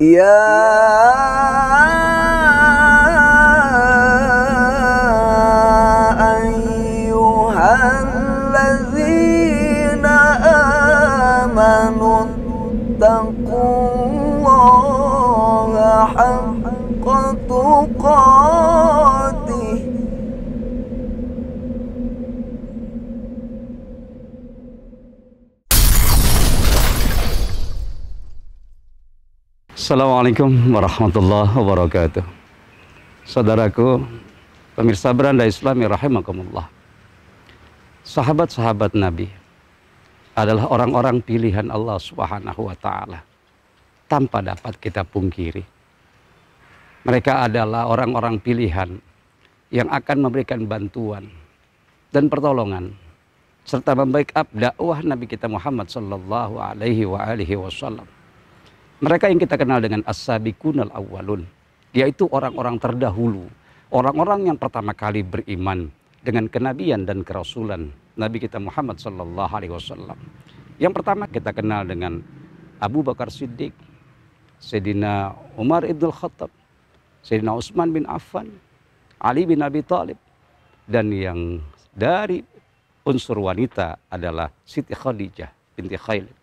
يا أيها الذين آمنوا اتقوا الله حق تقاته Assalamualaikum warahmatullahi wabarakatuh. Saudaraku, pemirsa beranda Islam yang rahimakumullah. Sahabat-sahabat Nabi adalah orang-orang pilihan Allah Subhanahu wa taala. Tanpa dapat kita pungkiri. Mereka adalah orang-orang pilihan yang akan memberikan bantuan dan pertolongan serta membackup dakwah Nabi kita Muhammad sallallahu alaihi wa alihi wasallam mereka yang kita kenal dengan as-sabiqunal awwalun, yaitu orang-orang terdahulu, orang-orang yang pertama kali beriman dengan kenabian dan kerasulan Nabi kita Muhammad sallallahu alaihi wasallam. Yang pertama kita kenal dengan Abu Bakar Siddiq, Sayyidina Umar Ibn Khattab, Sayyidina Utsman bin Affan, Ali bin Abi Thalib dan yang dari unsur wanita adalah Siti Khadijah binti Khailid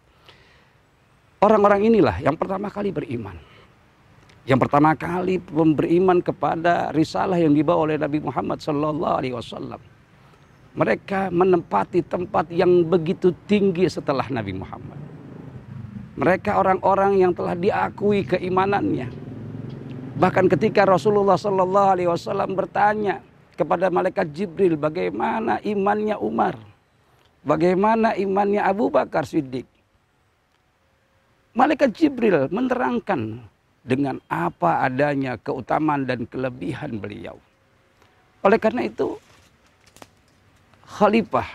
Orang-orang inilah yang pertama kali beriman. Yang pertama kali beriman kepada risalah yang dibawa oleh Nabi Muhammad sallallahu alaihi wasallam. Mereka menempati tempat yang begitu tinggi setelah Nabi Muhammad. Mereka orang-orang yang telah diakui keimanannya. Bahkan ketika Rasulullah sallallahu alaihi wasallam bertanya kepada malaikat Jibril bagaimana imannya Umar? Bagaimana imannya Abu Bakar Siddiq? Malaikat Jibril menerangkan dengan apa adanya keutamaan dan kelebihan beliau. Oleh karena itu, khalifah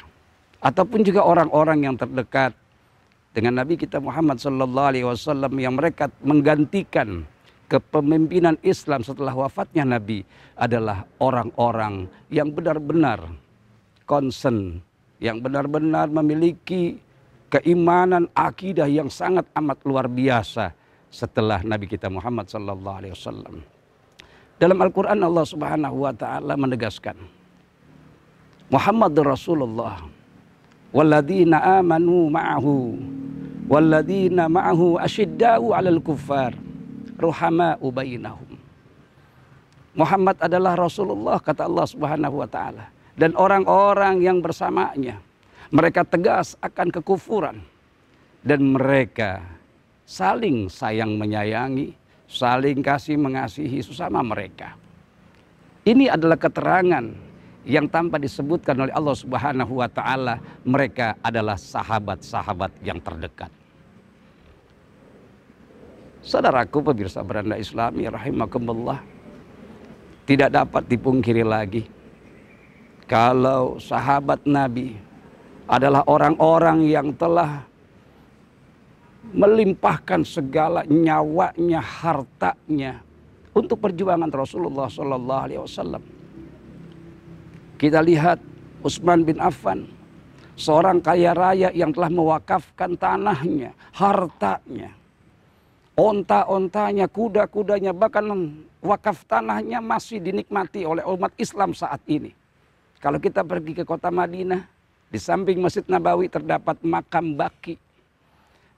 ataupun juga orang-orang yang terdekat dengan Nabi kita Muhammad Sallallahu Alaihi Wasallam yang mereka menggantikan kepemimpinan Islam setelah wafatnya Nabi adalah orang-orang yang benar-benar konsen, yang benar-benar memiliki keimanan akidah yang sangat amat luar biasa setelah Nabi kita Muhammad sallallahu alaihi wasallam. Dalam Al-Qur'an Allah Subhanahu wa taala menegaskan Muhammad Rasulullah walladzina amanu ma'ahu walladzina ma'ahu asyiddau 'alal kuffar ruhama'u bainahum. Muhammad adalah Rasulullah kata Allah Subhanahu wa taala dan orang-orang yang bersamanya mereka tegas akan kekufuran. Dan mereka saling sayang menyayangi, saling kasih mengasihi sesama mereka. Ini adalah keterangan yang tanpa disebutkan oleh Allah Subhanahu wa taala, mereka adalah sahabat-sahabat yang terdekat. Saudaraku pemirsa beranda Islami rahimakumullah, tidak dapat dipungkiri lagi kalau sahabat Nabi adalah orang-orang yang telah melimpahkan segala nyawanya, hartanya untuk perjuangan Rasulullah Sallallahu Alaihi Wasallam. Kita lihat Utsman bin Affan, seorang kaya raya yang telah mewakafkan tanahnya, hartanya, onta-ontanya, kuda-kudanya, bahkan wakaf tanahnya masih dinikmati oleh umat Islam saat ini. Kalau kita pergi ke kota Madinah, di samping Masjid Nabawi terdapat makam Baki.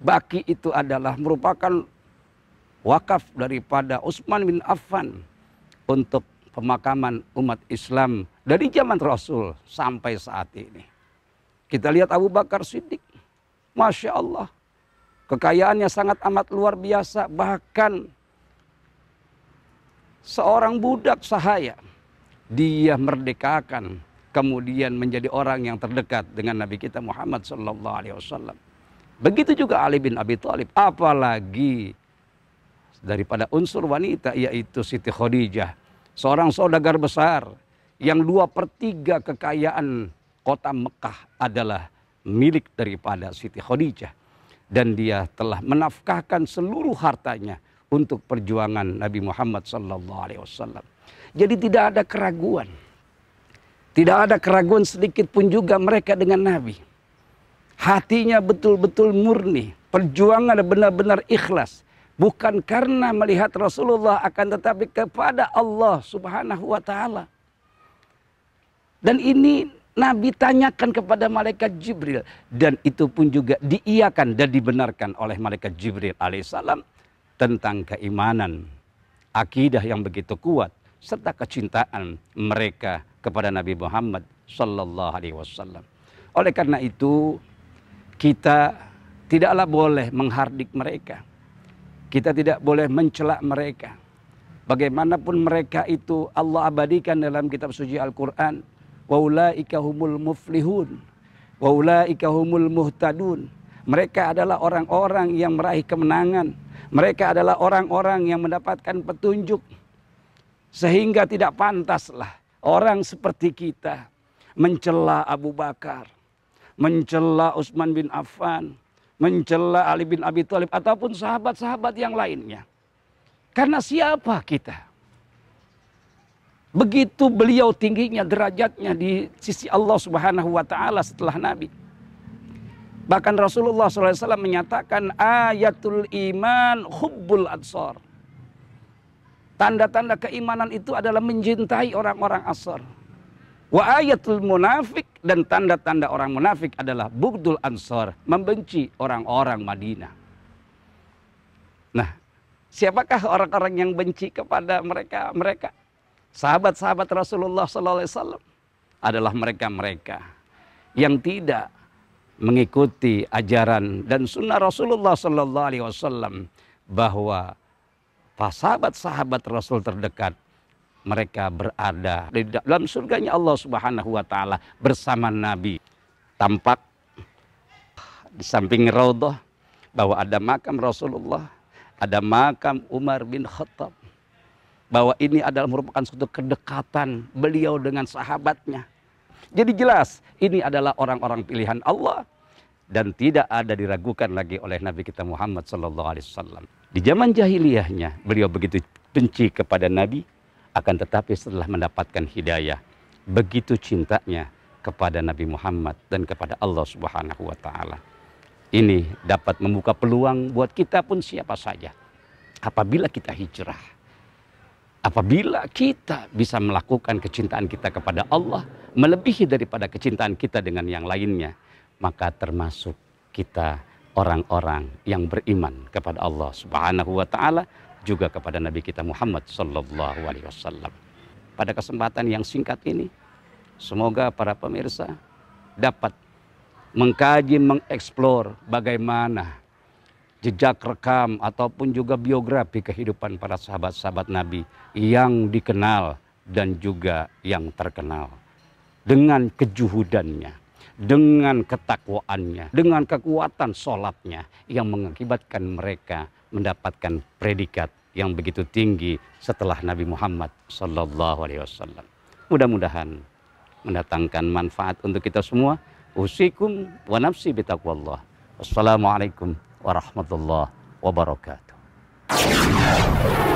Baki itu adalah merupakan wakaf daripada Utsman bin Affan untuk pemakaman umat Islam dari zaman Rasul sampai saat ini. Kita lihat Abu Bakar Siddiq. Masya Allah. Kekayaannya sangat amat luar biasa. Bahkan seorang budak sahaya. Dia merdekakan kemudian menjadi orang yang terdekat dengan Nabi kita Muhammad Sallallahu Alaihi Wasallam. Begitu juga Ali bin Abi Thalib, apalagi daripada unsur wanita yaitu Siti Khadijah, seorang saudagar besar yang dua pertiga kekayaan kota Mekah adalah milik daripada Siti Khadijah. Dan dia telah menafkahkan seluruh hartanya untuk perjuangan Nabi Muhammad SAW. Jadi tidak ada keraguan tidak ada keraguan sedikit pun juga mereka dengan Nabi. Hatinya betul-betul murni, perjuangan benar-benar ikhlas. Bukan karena melihat Rasulullah akan tetapi kepada Allah subhanahu wa ta'ala. Dan ini Nabi tanyakan kepada malaikat Jibril. Dan itu pun juga diiakan dan dibenarkan oleh malaikat Jibril alaihissalam. Tentang keimanan, akidah yang begitu kuat, serta kecintaan mereka kepada Nabi Muhammad sallallahu alaihi wasallam. Oleh karena itu kita tidaklah boleh menghardik mereka. Kita tidak boleh mencela mereka. Bagaimanapun mereka itu Allah abadikan dalam kitab suci Al-Qur'an. Wa ulaika humul muflihun. Wa ulaika humul muhtadun. Mereka adalah orang-orang yang meraih kemenangan. Mereka adalah orang-orang yang mendapatkan petunjuk. Sehingga tidak pantaslah Orang seperti kita mencela Abu Bakar, mencela Utsman bin Affan, mencela Ali bin Abi Thalib ataupun sahabat-sahabat yang lainnya. Karena siapa kita? Begitu beliau tingginya derajatnya di sisi Allah Subhanahu wa taala setelah Nabi. Bahkan Rasulullah SAW menyatakan ayatul iman hubbul adsar. Tanda-tanda keimanan itu adalah mencintai orang-orang asor. Wa ayatul munafik dan tanda-tanda orang munafik adalah bugdul ansor, membenci orang-orang Madinah. Nah, siapakah orang-orang yang benci kepada mereka? Mereka sahabat-sahabat Rasulullah sallallahu alaihi wasallam adalah mereka-mereka yang tidak mengikuti ajaran dan sunnah Rasulullah sallallahu alaihi wasallam bahwa sahabat-sahabat Rasul terdekat mereka berada di dalam surganya Allah Subhanahu wa taala bersama Nabi. Tampak di samping raudhah bahwa ada makam Rasulullah, ada makam Umar bin Khattab. Bahwa ini adalah merupakan suatu kedekatan beliau dengan sahabatnya. Jadi jelas ini adalah orang-orang pilihan Allah dan tidak ada diragukan lagi oleh Nabi kita Muhammad sallallahu alaihi wasallam. Di zaman jahiliyahnya beliau begitu benci kepada Nabi, akan tetapi setelah mendapatkan hidayah, begitu cintanya kepada Nabi Muhammad dan kepada Allah Subhanahu wa taala. Ini dapat membuka peluang buat kita pun siapa saja. Apabila kita hijrah, apabila kita bisa melakukan kecintaan kita kepada Allah melebihi daripada kecintaan kita dengan yang lainnya, maka termasuk kita orang-orang yang beriman kepada Allah Subhanahu wa taala juga kepada Nabi kita Muhammad sallallahu alaihi wasallam. Pada kesempatan yang singkat ini semoga para pemirsa dapat mengkaji, mengeksplor bagaimana jejak rekam ataupun juga biografi kehidupan para sahabat-sahabat Nabi yang dikenal dan juga yang terkenal dengan kejuhudannya, dengan ketakwaannya, dengan kekuatan sholatnya yang mengakibatkan mereka mendapatkan predikat yang begitu tinggi setelah Nabi Muhammad Sallallahu Alaihi Wasallam. Mudah-mudahan mendatangkan manfaat untuk kita semua. Usikum wa nafsi bitaqwallah. Wassalamualaikum warahmatullahi wabarakatuh.